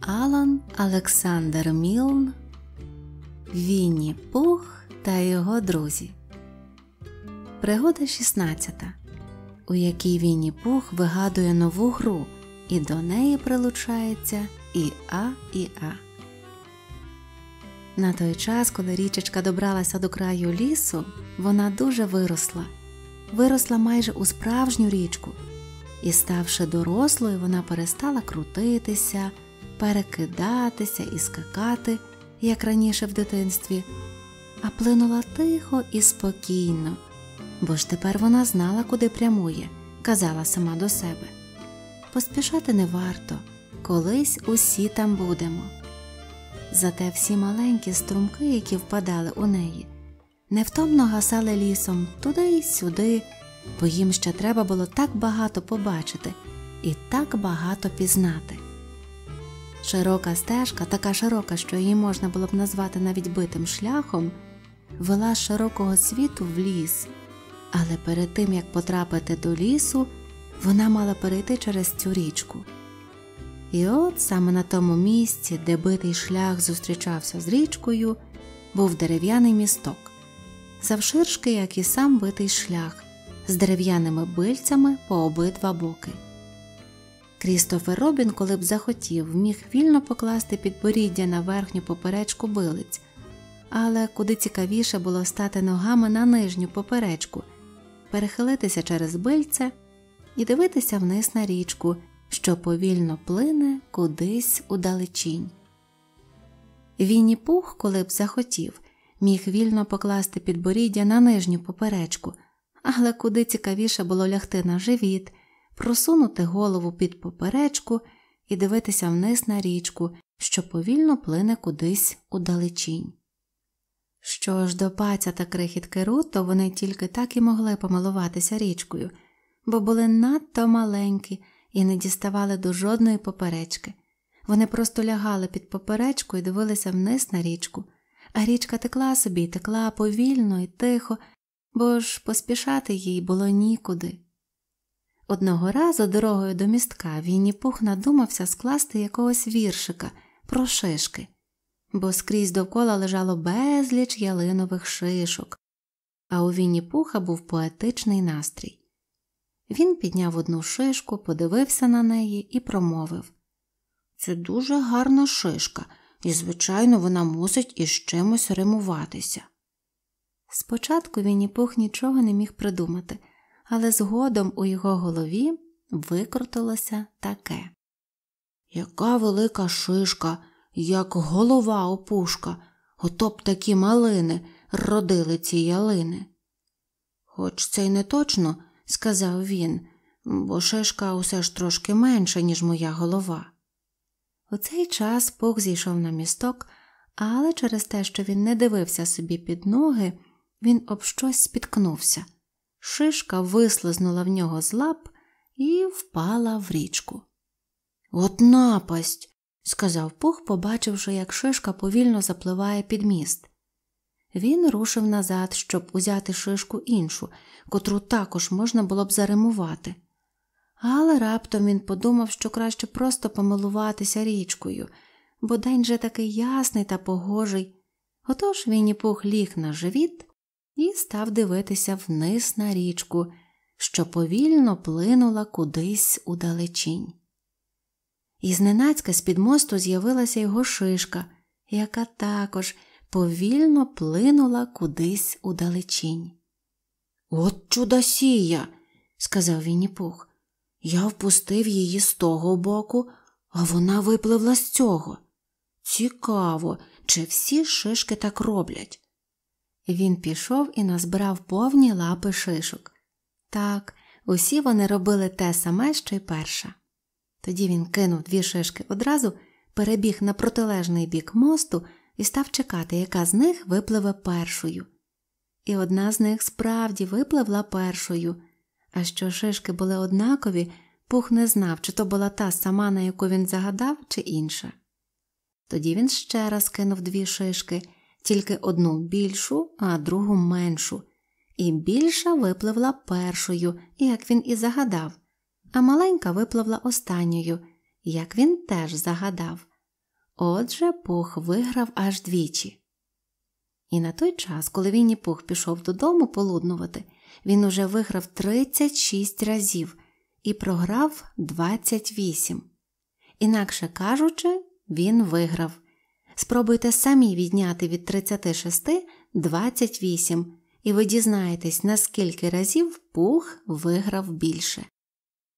Алан Олександр Мілн, Вінні Пух та його друзі. Пригода 16, у якій Вінні Пух вигадує нову гру, і до неї прилучається і А і А. На той час, коли річечка добралася до краю лісу, вона дуже виросла, виросла майже у справжню річку, і, ставши дорослою, вона перестала крутитися перекидатися і скакати, як раніше в дитинстві, а плинула тихо і спокійно, бо ж тепер вона знала, куди прямує, казала сама до себе. Поспішати не варто, колись усі там будемо. Зате всі маленькі струмки, які впадали у неї, невтомно гасали лісом туди й сюди, бо їм ще треба було так багато побачити і так багато пізнати. Широка стежка, така широка, що її можна було б назвати навіть битим шляхом, вела з широкого світу в ліс, але перед тим як потрапити до лісу, вона мала перейти через цю річку. І от саме на тому місці, де битий шлях зустрічався з річкою, був дерев'яний місток, завширшки, як і сам битий шлях, з дерев'яними бильцями по обидва боки. Крістофер Робін, коли б захотів, міг вільно покласти підборіддя на верхню поперечку билиць, але куди цікавіше було стати ногами на нижню поперечку, перехилитися через бильце і дивитися вниз на річку, що повільно плине кудись удалечінь. Вінні пух, коли б захотів, міг вільно покласти підборіддя на нижню поперечку, але куди цікавіше було лягти на живіт просунути голову під поперечку і дивитися вниз на річку, що повільно плине кудись удалечінь. Що ж до паця та крихітки Ру, то вони тільки так і могли помилуватися річкою, бо були надто маленькі і не діставали до жодної поперечки. Вони просто лягали під поперечку і дивилися вниз на річку, а річка текла собі, текла повільно і тихо, бо ж поспішати їй було нікуди. Одного разу дорогою до містка Вінніпух надумався скласти якогось віршика про шишки, бо скрізь довкола лежало безліч ялинових шишок, а у Вінні був поетичний настрій. Він підняв одну шишку, подивився на неї і промовив Це дуже гарна шишка, і, звичайно, вона мусить із чимось римуватися. Спочатку Вінніпух нічого не міг придумати але згодом у його голові викрутилося таке. Яка велика шишка, як голова опушка, ото б такі малини родили ці ялини. Хоч це й не точно, сказав він, бо шишка усе ж трошки менша, ніж моя голова. У цей час пух зійшов на місток, але через те, що він не дивився собі під ноги, він об щось спіткнувся. Шишка вислизнула в нього з лап і впала в річку. От напасть, сказав Пух, побачивши, як шишка повільно запливає під міст. Він рушив назад, щоб узяти шишку іншу, котру також можна було б заримувати. Але раптом він подумав, що краще просто помилуватися річкою, бо день же такий ясний та погожий. Отож він і пух ліг на живіт і став дивитися вниз на річку, що повільно плинула кудись у далечінь. І зненацька з-під мосту з'явилася його шишка, яка також повільно плинула кудись у далечінь. От чудосія, сказав Вінні Пух. Я впустив її з того боку, а вона випливла з цього. Цікаво, чи всі шишки так роблять. Він пішов і назбирав повні лапи шишок. Так, усі вони робили те саме, що й перша. Тоді він кинув дві шишки одразу, перебіг на протилежний бік мосту і став чекати, яка з них випливе першою. І одна з них справді випливла першою, а що шишки були однакові, пух не знав, чи то була та сама, на яку він загадав, чи інша. Тоді він ще раз кинув дві шишки тільки одну більшу, а другу меншу, і більша випливла першою, як він і загадав, а маленька випливла останньою, як він теж загадав. Отже, Пух виграв аж двічі. І на той час, коли Вінні Пух пішов додому полуднувати, він уже виграв 36 разів і програв 28. Інакше кажучи, він виграв. Спробуйте самі відняти від 36 28, і ви дізнаєтесь, наскільки разів пух виграв більше,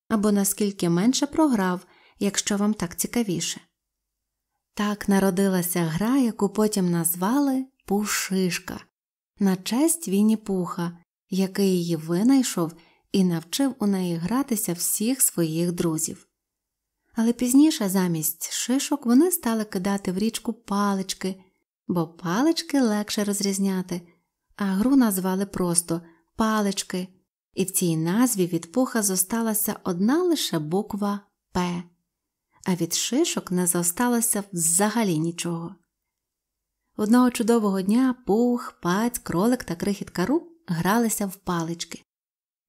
або наскільки менше програв, якщо вам так цікавіше. Так народилася гра, яку потім назвали Пушишка на честь Вінні Пуха, який її винайшов і навчив у неї гратися всіх своїх друзів але пізніше замість шишок вони стали кидати в річку палички, бо палички легше розрізняти, а гру назвали просто палички, і в цій назві від пуха зосталася одна лише буква П, а від шишок не зосталося взагалі нічого. Одного чудового дня пух, паць, кролик та крихітка руб гралися в палички.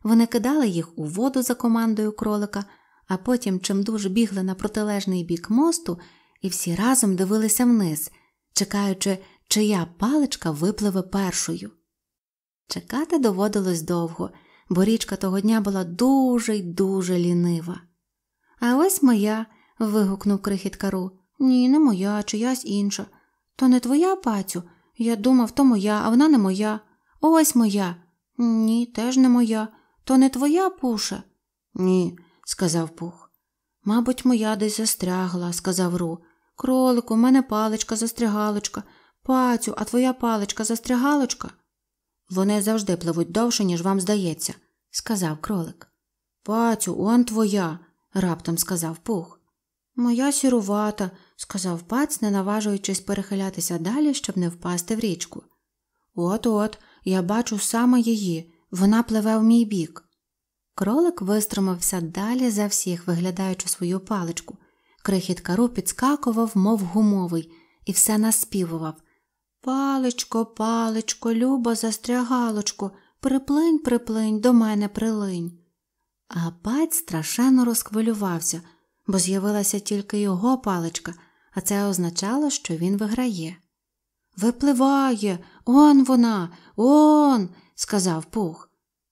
Вони кидали їх у воду за командою кролика а потім чимдуж бігли на протилежний бік мосту і всі разом дивилися вниз, чекаючи, чия паличка випливе першою. Чекати доводилось довго, бо річка того дня була дуже й дуже лінива. А ось моя. вигукнув крихіт Кару. Ні, не моя, чиясь інша. То не твоя пацю. Я думав, то моя, а вона не моя. Ось моя. Ні, теж не моя. То не твоя пуша? Ні, сказав Пух. Мабуть, моя десь застрягла, сказав Ру. Кролику, у мене паличка застрягалочка. Пацю, а твоя паличка застрягалочка? Вони завжди пливуть довше, ніж вам здається, сказав кролик. Пацю, он твоя, раптом сказав Пух. Моя сірувата, сказав паць, не наважуючись перехилятися далі, щоб не впасти в річку. От от, я бачу саме її, вона пливе в мій бік. Кролик вистромився далі за всіх, виглядаючи свою паличку. Крихіт кару підскакував, мов гумовий, і все наспівував Паличко, паличко, любо застрягалочко, приплинь, приплинь, до мене прилинь. А паць страшенно розхвилювався, бо з'явилася тільки його паличка, а це означало, що він виграє. Випливає, он вона, он, сказав Пух.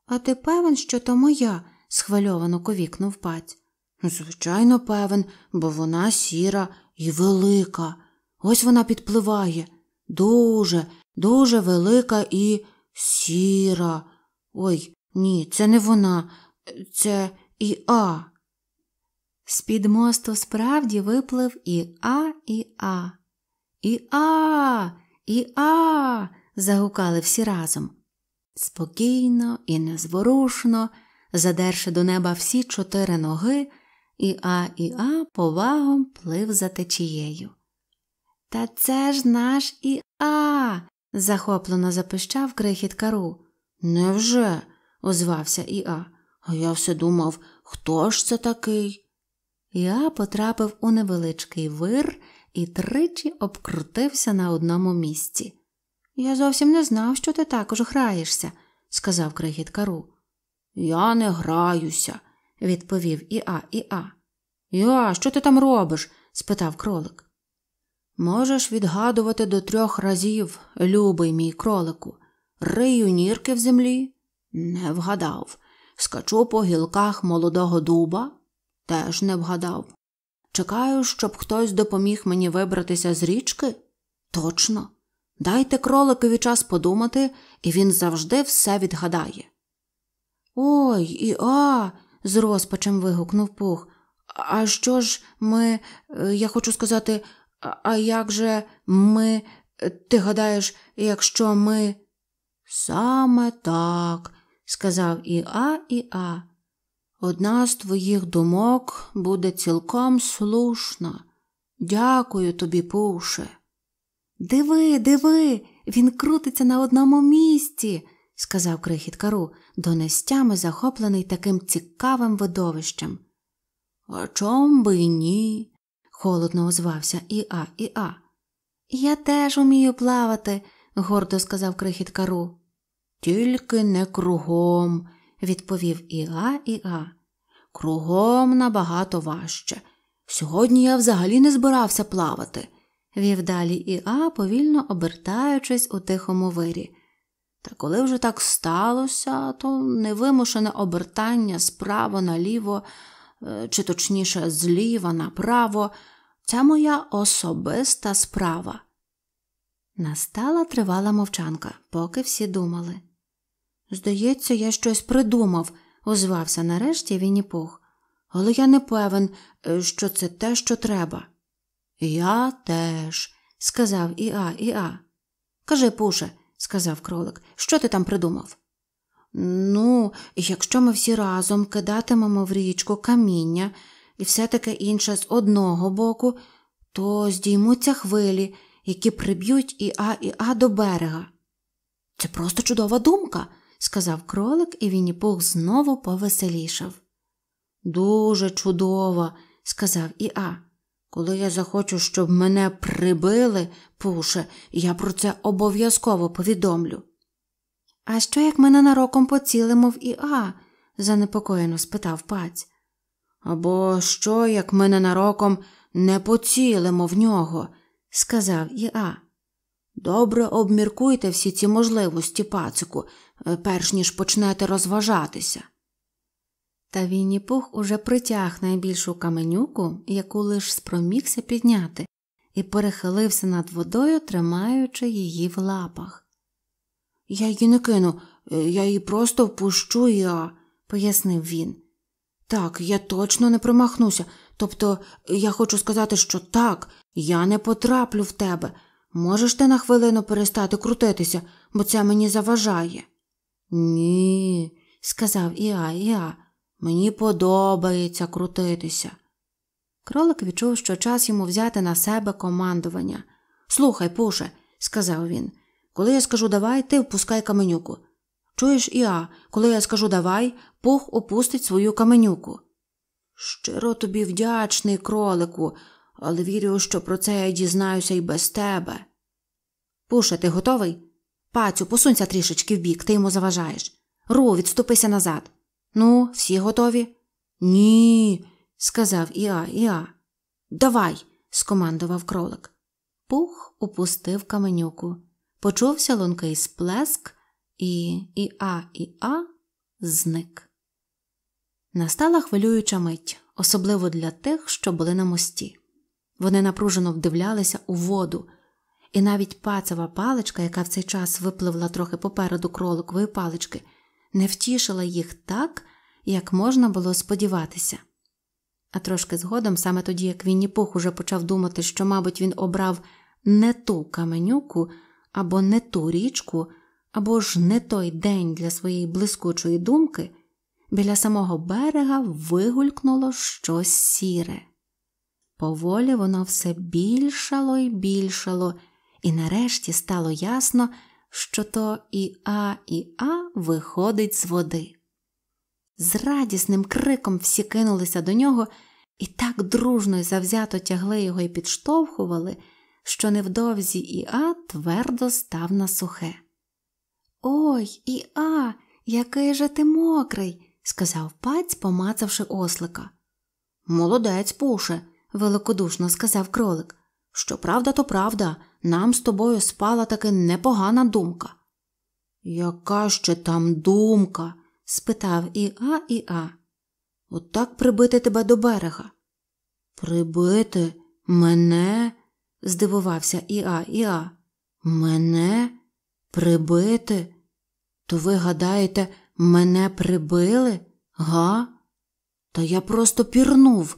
А ти певен, що то моя? схвильовано ковікнув пать. Ну, звичайно, певен, бо вона сіра і велика. Ось вона підпливає. Дуже, дуже велика і сіра. Ой, ні, це не вона, це і А. З під мосту справді виплив і А, і А. І А, і А. загукали всі разом. Спокійно і незворушно, задерши до неба всі чотири ноги, і А і А повагом плив за течією. Та це ж наш Іа. захоплено запищав крихіт кару. Невже? озвався Іа. А я все думав, хто ж це такий? Іа потрапив у невеличкий вир і тричі обкрутився на одному місці. Я зовсім не знав, що ти також граєшся, сказав крихіт Кару. Я не граюся, відповів Іа Іа. Я, що ти там робиш? спитав кролик. Можеш відгадувати до трьох разів, любий мій кролику, рию нірки в землі? Не вгадав. Скачу по гілках молодого дуба, теж не вгадав. Чекаю, щоб хтось допоміг мені вибратися з річки? Точно. Дайте кроликові час подумати, і він завжди все відгадає. Ой і а. з розпачем вигукнув Пух. А що ж ми, е, я хочу сказати, а як же ми, е, ти гадаєш, якщо ми. Саме так, сказав і А, і А. Одна з твоїх думок буде цілком слушна. Дякую тобі, Пуше. Диви, диви, він крутиться на одному місці, сказав крихіт Кару, до захоплений таким цікавим видовищем. «А чом би ні? холодно озвався Іа Іа. Я теж умію плавати, гордо сказав крихіт Кару. Тільки не кругом, відповів Іа Іа. Кругом набагато важче. Сьогодні я взагалі не збирався плавати вів далі Іа, повільно обертаючись у тихому вирі. Та коли вже так сталося, то невимушене обертання справа наліво, е, чи точніше, зліва направо, ця моя особиста справа. Настала тривала мовчанка, поки всі думали. Здається, я щось придумав, озвався нарешті Пух, але я не певен, е, що це те, що треба. Я теж, сказав Іа Іа. Кажи, Пуше, сказав кролик, що ти там придумав? Ну, якщо ми всі разом кидатимемо в річку каміння і все таке інше з одного боку, то здіймуться хвилі, які приб'ють Іа Іа до берега. Це просто чудова думка, сказав кролик, і він пух знову повеселішав. Дуже чудова, сказав Іа. Коли я захочу, щоб мене прибили, пуше, я про це обов'язково повідомлю. А що як мене нароком поцілимо в Іа? занепокоєно спитав паць. Або що, як мене нароком не поцілимо в нього, сказав Іа. Добре обміркуйте всі ці можливості, пацику, е, перш ніж почнете розважатися. Та Вінні Пух уже притяг найбільшу каменюку, яку лиш спромігся підняти, і перехилився над водою, тримаючи її в лапах. Я її не кину, е, я її просто впущу я, пояснив він. Так, я точно не промахнуся. Тобто я хочу сказати, що так, я не потраплю в тебе. Можеш ти на хвилину перестати крутитися, бо це мені заважає. Ні, сказав Іа Іа. Мені подобається крутитися. Кролик відчув, що час йому взяти на себе командування. Слухай, Пуше, сказав він, коли я скажу давай, ти впускай каменюку. Чуєш, Іа, коли я скажу давай, пух опустить свою каменюку. Щиро тобі вдячний, кролику, але вірю, що про це я дізнаюся і без тебе. Пуше, ти готовий? Пацю, посунься трішечки вбік, ти йому заважаєш. Ру, відступися назад. Ну, всі готові? Ні, сказав Іа Іа. Давай, скомандував кролик. Пух упустив каменюку. Почувся лункий сплеск, і Іа Іа зник. Настала хвилююча мить, особливо для тих, що були на мості. Вони напружено вдивлялися у воду, і навіть пацева паличка, яка в цей час випливла трохи попереду кроликової палички не втішила їх так, як можна було сподіватися. А трошки згодом, саме тоді, як Вінні Пух уже почав думати, що, мабуть, він обрав не ту каменюку або не ту річку, або ж не той день для своєї блискучої думки, біля самого берега вигулькнуло щось сіре. Поволі воно все більшало і більшало, і нарешті стало ясно, що то і А, і А виходить з води. З радісним криком всі кинулися до нього і так дружно й завзято тягли його і підштовхували, що невдовзі Іа твердо став на сухе. Ой, Іа, який же ти мокрий, сказав паць, помацавши ослика. Молодець, Пуше, великодушно сказав кролик. Що правда, то правда, нам з тобою спала таки непогана думка. Яка ще там думка? спитав Іа А, і А. Отак прибити тебе до берега. Прибити мене? здивувався Іа Іа. Мене прибити? То ви гадаєте, мене прибили? Га? Та я просто пірнув.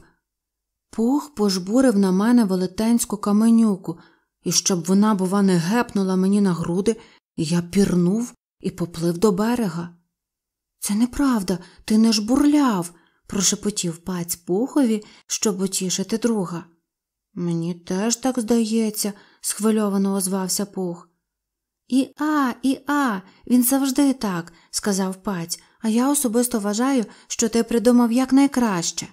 Пух пожбурив на мене велетенську каменюку, і щоб вона, бува, не гепнула мені на груди, я пірнув і поплив до берега. Це неправда, ти не ж бурляв, прошепотів паць пухові, щоб утішити друга. Мені теж так здається, схвильовано озвався Пух. І а, і а, він завжди так, сказав паць, а я особисто вважаю, що ти придумав якнайкраще.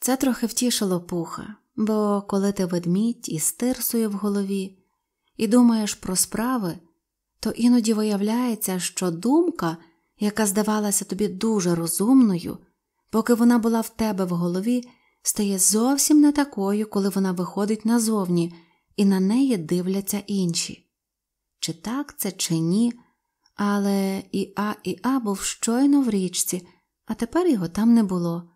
Це трохи втішило пуха. Бо коли ти ведмідь і стирсує в голові і думаєш про справи, то іноді виявляється, що думка, яка здавалася тобі дуже розумною, поки вона була в тебе в голові, стає зовсім не такою, коли вона виходить назовні, і на неї дивляться інші. Чи так це, чи ні, але і А і А був щойно в річці, а тепер його там не було.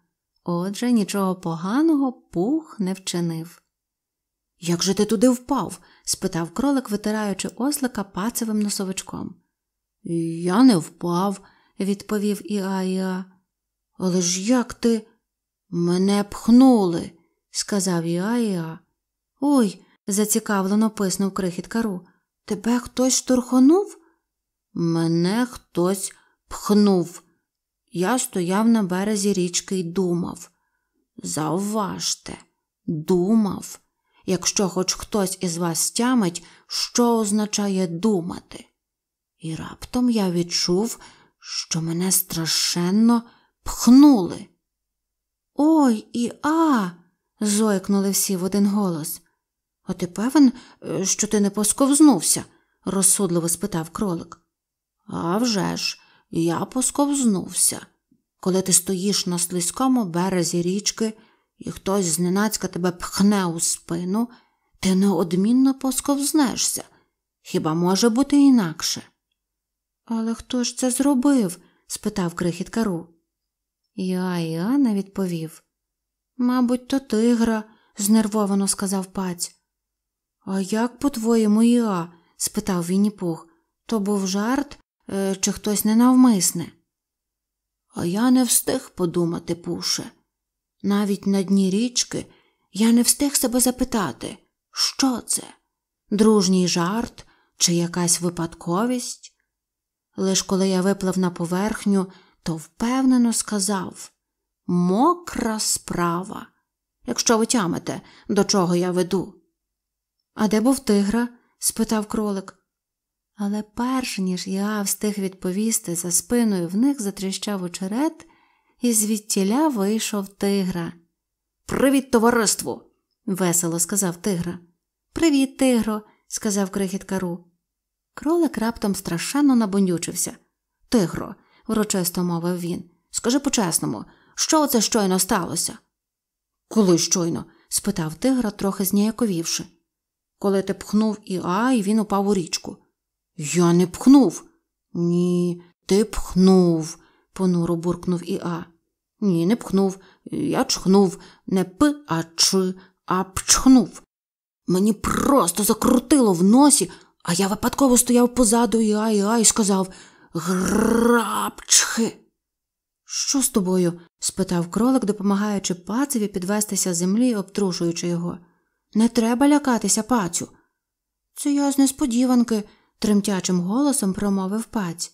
Отже, нічого поганого пух не вчинив. Як же ти туди впав? спитав кролик, витираючи ослика пацевим носовичком. Я не впав, відповів Іа-Іа. Але ж як ти? Мене пхнули, сказав Іа-Іа. Ой, зацікавлено писнув крихіт кару. Тебе хтось штурхонув? Мене хтось пхнув, я стояв на березі річки і думав. Завважте, думав. Якщо хоч хтось із вас тямить, що означає думати? І раптом я відчув, що мене страшенно пхнули. Ой і а. зойкнули всі в один голос. А ти певен, е, що ти не посковзнувся? розсудливо спитав кролик. «А вже ж, я посковзнувся. Коли ти стоїш на слизькому березі річки і хтось зненацька тебе пхне у спину, ти неодмінно посковзнешся. Хіба може бути інакше? Але хто ж це зробив? спитав крихітка Ру. Я я не відповів. Мабуть, то тигра, знервовано сказав паць. А як, по-твоєму, я? спитав він Пух. То був жарт Е, чи хтось ненавмисне. А я не встиг подумати, Пуше. Навіть на дні річки я не встиг себе запитати, що це? Дружній жарт чи якась випадковість? Лиш коли я виплив на поверхню, то впевнено сказав мокра справа, якщо ви тямите, до чого я веду. А де був тигра? спитав кролик. Але перш ніж я встиг відповісти за спиною в них затріщав очерет, і звідтіля вийшов тигра. Привіт, товариству!» – весело сказав тигра. Привіт, тигро, сказав крихіт Кару. Кролик раптом страшенно набунючився. Тигро, урочисто мовив він, скажи по чесному, що оце щойно сталося? Коли щойно? спитав тигра, трохи зніяковівши. Коли ти пхнув і а, і він упав у річку. Я не пхнув. Ні, ти пхнув, понуро буркнув Іа. Ні, не пхнув. Я чхнув. Не пи, а ч. а пчхнув. Мені просто закрутило в носі, а я випадково стояв позаду Іа Іа і сказав Грабчхи. Що з тобою? спитав кролик, допомагаючи пацеві підвестися з землі, обтрушуючи його. Не треба лякатися, пацю. Це я з несподіванки, тремтячим голосом промовив паць.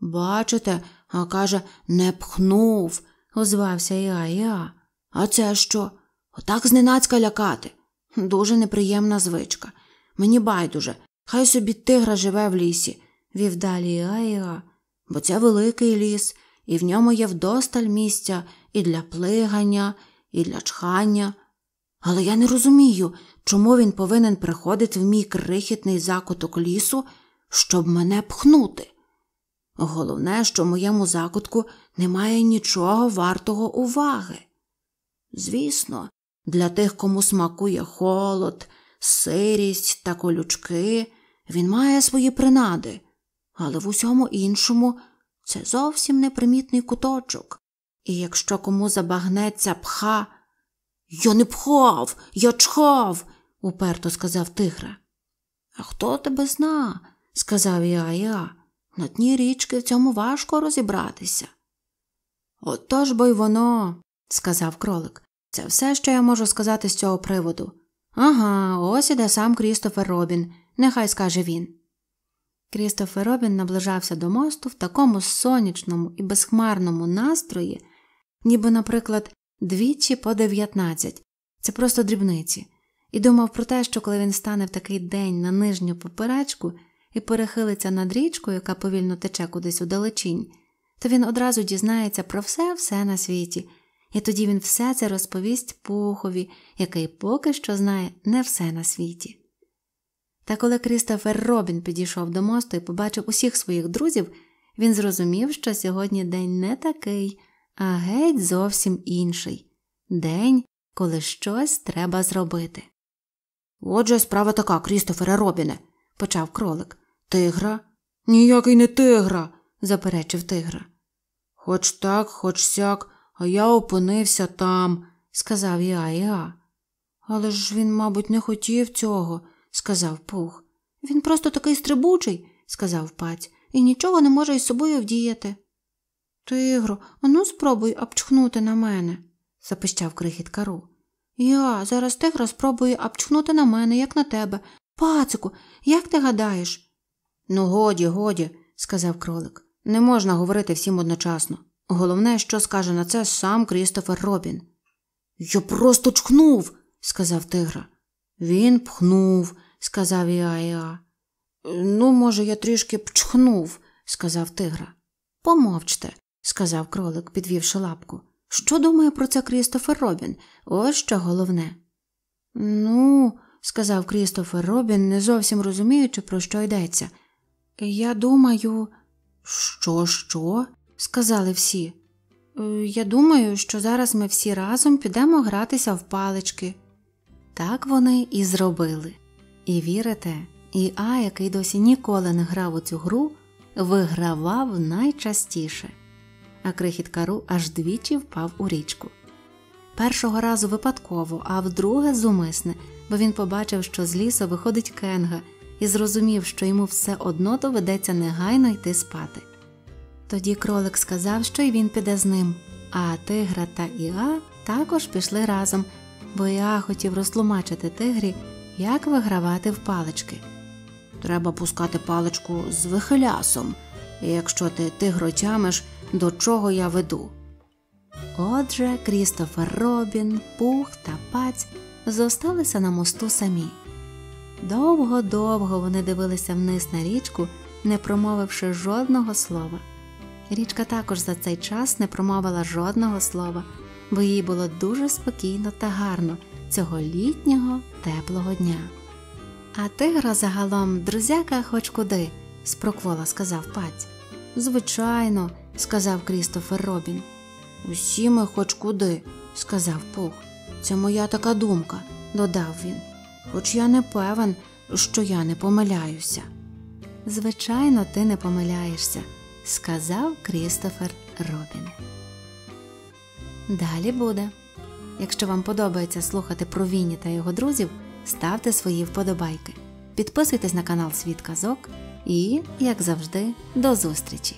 Бачите, а каже, не пхнув, озвався Іа Іа. А це що? Отак зненацька лякати. Дуже неприємна звичка. Мені байдуже, хай собі тигра живе в лісі, вів далі Іа Іа. Бо це великий ліс, і в ньому є вдосталь місця і для плигання, і для чхання. Але я не розумію, чому він повинен приходити в мій крихітний закуток лісу, щоб мене пхнути. Головне, що в моєму закутку немає нічого вартого уваги. Звісно, для тих, кому смакує холод, сирість та колючки, він має свої принади, але в усьому іншому це зовсім непримітний куточок, і якщо кому забагнеться пха я не пхав, я чхав, уперто сказав тигра. А хто тебе зна? сказав я я. На дні річки в цьому важко розібратися. Ото ж бо й воно, сказав кролик, це все, що я можу сказати з цього приводу. Ага, ось іде сам Крістофер Робін, нехай скаже він. Крістофер Робін наближався до мосту в такому сонячному і безхмарному настрої, ніби, наприклад, двічі по дев'ятнадцять, це просто дрібниці, і думав про те, що коли він стане в такий день на нижню поперечку і перехилиться над річкою, яка повільно тече кудись у далечінь, то він одразу дізнається про все все на світі, і тоді він все це розповість пухові, який поки що знає не все на світі. Та коли Крістофер Робін підійшов до мосту і побачив усіх своїх друзів, він зрозумів, що сьогодні день не такий а геть зовсім інший день, коли щось треба зробити. Отже, справа така, Крістофере Робіне, почав кролик. Тигра? Ніякий не тигра, заперечив тигра. Хоч так, хоч сяк, а я опинився там, сказав Іа Іа. Але ж він, мабуть, не хотів цього, сказав Пух. Він просто такий стрибучий, сказав паць, і нічого не може із собою вдіяти. Тигро, ану спробуй обчхнути на мене, запищав крихіт кару. Я зараз тигра спробую обчхнути на мене, як на тебе. Пацику, як ти гадаєш? Ну, годі, годі, сказав кролик. Не можна говорити всім одночасно. Головне, що скаже на це сам Крістофер Робін. Я просто чхнув, сказав тигра. Він пхнув, сказав Іа-Іа. Ну, може, я трішки пчхнув, сказав тигра. Помовчте, сказав кролик, підвівши лапку. Що думає про це Крістофер Робін? Ось що головне. Ну, сказав Крістофер Робін, не зовсім розуміючи, про що йдеться. Я думаю, що, що? сказали всі. Е, я думаю, що зараз ми всі разом підемо гратися в палички. Так вони і зробили. І вірите, і А, який досі ніколи не грав у цю гру, вигравав найчастіше а крихіт кару аж двічі впав у річку. Першого разу випадково, а вдруге зумисне, бо він побачив, що з лісу виходить кенга, і зрозумів, що йому все одно доведеться негайно йти спати. Тоді кролик сказав, що й він піде з ним, а тигра та Іа також пішли разом, бо Іа хотів розтлумачити тигрі, як вигравати в палички. Треба пускати паличку з вихилясом, якщо ти тигро тямиш, до чого я веду. Отже, Крістофер Робін, Пух та паць зосталися на мосту самі. Довго-довго вони дивилися вниз на річку, не промовивши жодного слова. Річка також за цей час не промовила жодного слова, бо їй було дуже спокійно та гарно цього літнього теплого дня. А тигра загалом друзяка хоч куди спроквола сказав паць. Звичайно, сказав Крістофер Робін. Усі ми хоч куди, сказав Пух. Це моя така думка, додав він, хоч я не певен, що я не помиляюся. Звичайно, ти не помиляєшся, сказав Крістофер Робін. Далі буде. Якщо вам подобається слухати про Вінні та його друзів, ставте свої вподобайки. Підписуйтесь на канал Світ Казок. І, як завжди, до зустрічі!